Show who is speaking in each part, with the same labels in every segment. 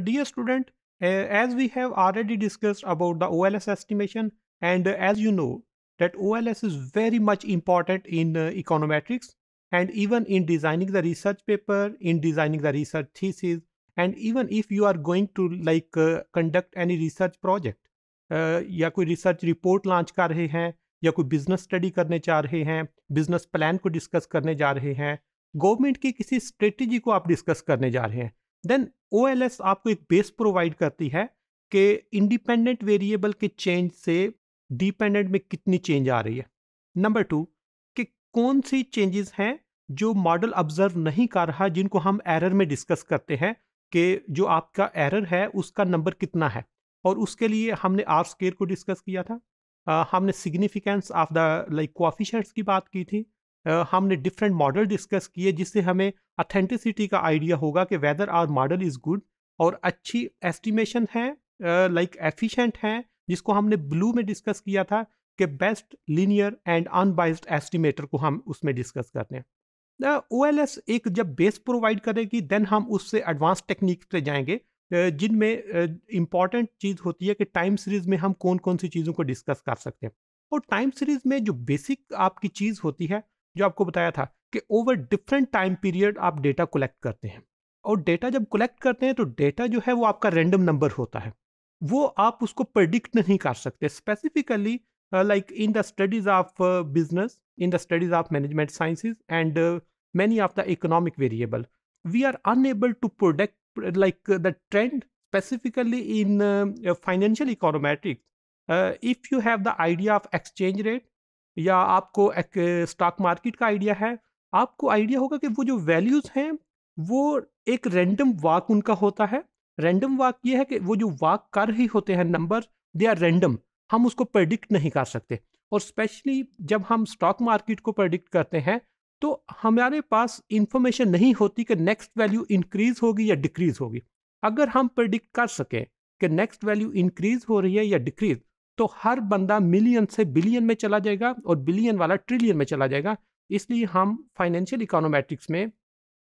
Speaker 1: Dear student, uh, as we have already discussed about the OLS estimation and uh, as you know that OLS is very much important in uh, econometrics and even in designing the research paper, in designing the research thesis and even if you are going to like conduct any research project या कोई research report launch कर रहे हैं या कोई business study करने जा रहे हैं बिजनेस प्लान को डिस्कस करने जा रहे हैं गवर्नमेंट की किसी स्ट्रेटेजी को आप डिस्कस करने जा रहे हैं देन ओ आपको एक बेस प्रोवाइड करती है कि इंडिपेंडेंट वेरिएबल के चेंज से डिपेंडेंट में कितनी चेंज आ रही है नंबर टू कि कौन सी चेंजेस हैं जो मॉडल ऑब्जर्व नहीं कर रहा जिनको हम एरर में डिस्कस करते हैं कि जो आपका एरर है उसका नंबर कितना है और उसके लिए हमने आर स्केयर को डिस्कस किया था आ, हमने significance of the like coefficients की बात की थी हमने डिफरेंट मॉडल डिस्कस किए जिससे हमें अथेंटिसिटी का आइडिया होगा कि whether our model is good और अच्छी एस्टिमेशन है लाइक एफिशिएंट हैं जिसको हमने ब्लू में डिस्कस किया था कि best linear and unbiased estimator को हम उसमें डिस्कस कर रहे हैं ओ एल एस एक जब बेस प्रोवाइड करेगी देन हम उससे एडवांस टेक्निक पे जाएंगे जिनमें इम्पॉर्टेंट चीज़ होती है कि टाइम सीरीज में हम कौन कौन सी चीज़ों को डिस्कस कर सकते हैं और टाइम सीरीज में जो बेसिक आपकी चीज़ होती है जो आपको बताया था कि ओवर डिफरेंट टाइम पीरियड आप डेटा कलेक्ट करते हैं और डेटा जब कलेक्ट करते हैं तो डेटा जो है वो आपका रेंडम नंबर होता है वो आप उसको प्रडिक्ट नहीं कर सकते specifically like in the studies of business in the studies of management sciences and many of the economic variable we are unable to product like the trend specifically in financial financial if you have the idea of exchange rate या आपको एक stock market का idea है आपको idea होगा कि वो जो वैल्यूज़ हैं वो एक रैंडम वाक उनका होता है रैंडम वाक ये है कि वो जो वाक कर रही होते हैं नंबर दे आर रैंडम हम उसको प्रडिक्ट नहीं कर सकते और स्पेशली जब हम स्टॉक मार्केट को प्रडिक्ट करते हैं तो हमारे पास इंफॉर्मेशन नहीं होती कि नेक्स्ट वैल्यू इंक्रीज होगी या डिक्रीज होगी अगर हम प्रडिक्ट कर सकें कि नेक्स्ट वैल्यू इंक्रीज हो रही है या डिक्रीज तो हर बंदा मिलियन से बिलियन में चला जाएगा और बिलियन वाला ट्रिलियन में चला जाएगा इसलिए हम फाइनेंशियल इकोनोमेट्रिक्स में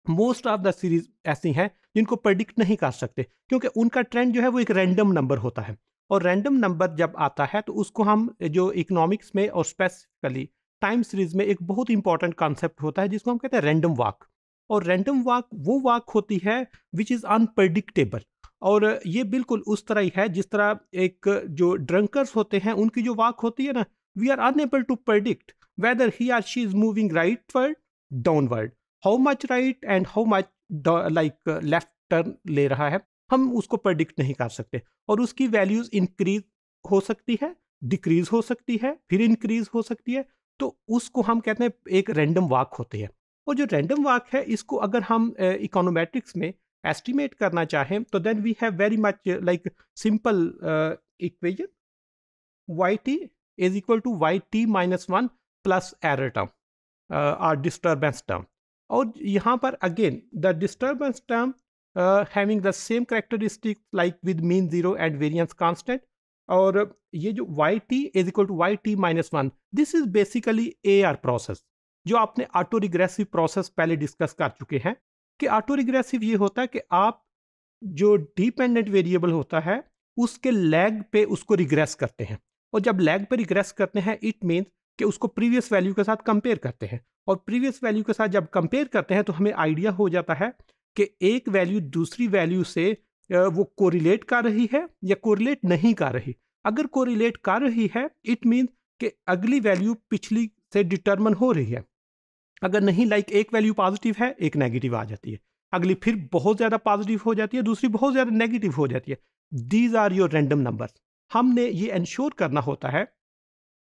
Speaker 1: मोस्ट ऑफ द सीरीज ऐसी हैं जिनको प्रडिक्ट नहीं कर सकते क्योंकि उनका ट्रेंड जो है वो एक रैंडम नंबर होता है और रैंडम नंबर जब आता है तो उसको हम जो इकोनॉमिक्स में और स्पेसिफिकली टाइम सीरीज में एक बहुत इंपॉर्टेंट कॉन्सेप्ट होता है जिसको हम कहते हैं रैंडम वाक और रैंडम वाक वो वाक होती है विच इज़ अनप्रडिक्टेबल और ये बिल्कुल उस तरह ही है जिस तरह एक जो ड्रंकर्स होते हैं उनकी जो वाक होती है ना we are unable to predict whether he or she is moving rightward downward how much right and how much like left turn ले रहा है हम उसको प्रडिक्ट नहीं कर सकते और उसकी वैल्यूज़ इंक्रीज हो सकती है डिक्रीज हो सकती है फिर इंक्रीज हो सकती है तो उसको हम कहते हैं एक रैंडम वाक होती है और जो रैंडम वाक है इसको अगर हम इकोनोमेट्रिक्स में एस्टिमेट करना चाहें तो then we have very much like simple equation Y T is equal to Y T minus one plus error term or disturbance term और यहाँ पर again the disturbance term having the same characteristic like with mean zero and variance constant और ये जो Y T is equal to Y T minus one this is basically A R process जो आपने auto regressive process पहले discuss कर चुके हैं कि ऑटो रिग्रेसिव ये होता है कि आप जो डिपेंडेंट वेरिएबल होता है उसके लैग पे उसको रिग्रेस करते हैं और जब लैग पे रिग्रेस करते हैं इट मीन्स कि उसको प्रीवियस वैल्यू के साथ कंपेयर करते हैं और प्रीवियस वैल्यू के साथ जब कंपेयर करते हैं तो हमें आइडिया हो जाता है कि एक वैल्यू दूसरी वैल्यू से वो कोरिलेट कर रही है या कोरिलेट नहीं कर रही अगर कोरिलेट कर रही है इट मीन कि अगली वैल्यू पिछली से डिटर्मन हो रही है अगर नहीं लाइक एक वैल्यू पॉजिटिव है एक नेगेटिव आ जाती है अगली फिर बहुत ज़्यादा पॉजिटिव हो जाती है दूसरी बहुत ज़्यादा नेगेटिव हो जाती है these are your random numbers हमने ये इंश्योर करना होता है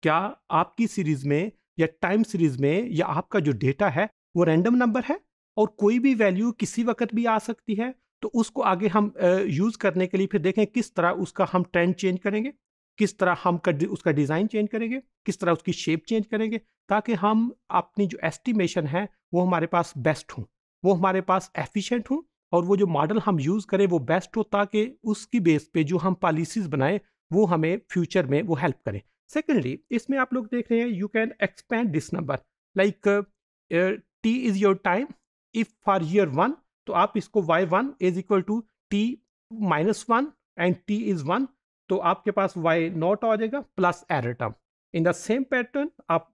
Speaker 1: क्या आपकी सीरीज़ में या टाइम सीरीज़ में या आपका जो डेटा है वो रैंडम नंबर है और कोई भी वैल्यू किसी वक्त भी आ सकती है तो उसको आगे हम यूज़ करने के लिए फिर देखें किस तरह उसका हम ट्रेंड चेंज करेंगे किस तरह हम कर, उसका डिज़ाइन चेंज करेंगे किस तरह उसकी शेप चेंज करेंगे ताकि हम अपनी जो एस्टिमेशन है वो हमारे पास बेस्ट हों वो हमारे पास एफिशिएंट हों और वो जो मॉडल हम यूज़ करें वो बेस्ट हो ताकि उसकी बेस पे जो हम पॉलिसीज़ बनाएं वो हमें फ्यूचर में वो हेल्प करें सेकेंडली इसमें आप लोग देख रहे हैं you can expand this number like T is your time if for year one तो आप इसको Y one is equal to T minus one and T is one तो आपके पास वाई नॉट आ जाएगा plus error term in the same pattern आप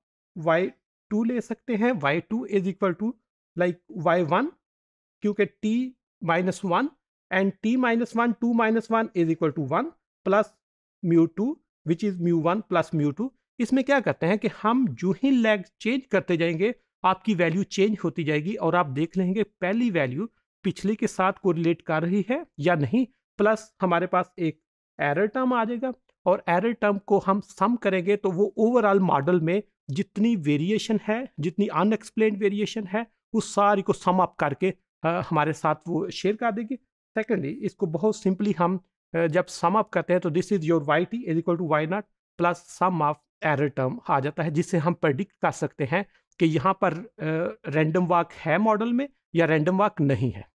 Speaker 1: Y two ले सकते हैं y two is equal to like y one क्योंकि t minus one and t minus one to minus one is equal to one plus mu two which is mu one plus mu two इसमें क्या करते हैं कि हम जो ही leg change करते जाएंगे आपकी वैल्यू चेंज होती जाएगी और आप देख लेंगे पहली वैल्यू पिछले के साथ कोरिलेट कर रही है या नहीं प्लस हमारे पास एक एरर टर्म आ जाएगा और एरर टर्म को हम सम करेंगे तो वो ओवरऑल मॉडल में जितनी वेरिएशन है जितनी अनएक्सप्लेन वेरिएशन है उस सारी को सम अप करके हमारे साथ वो शेयर कर देगी सेकेंडली इसको बहुत सिंपली हम जब सम अप करते हैं तो this is your Y T is equal to Y naught plus sum of error term आ जाता है जिससे हम प्रडिक्ट कर सकते हैं कि यहाँ पर रैंडम वाक है मॉडल में या रैंडम वाक नहीं है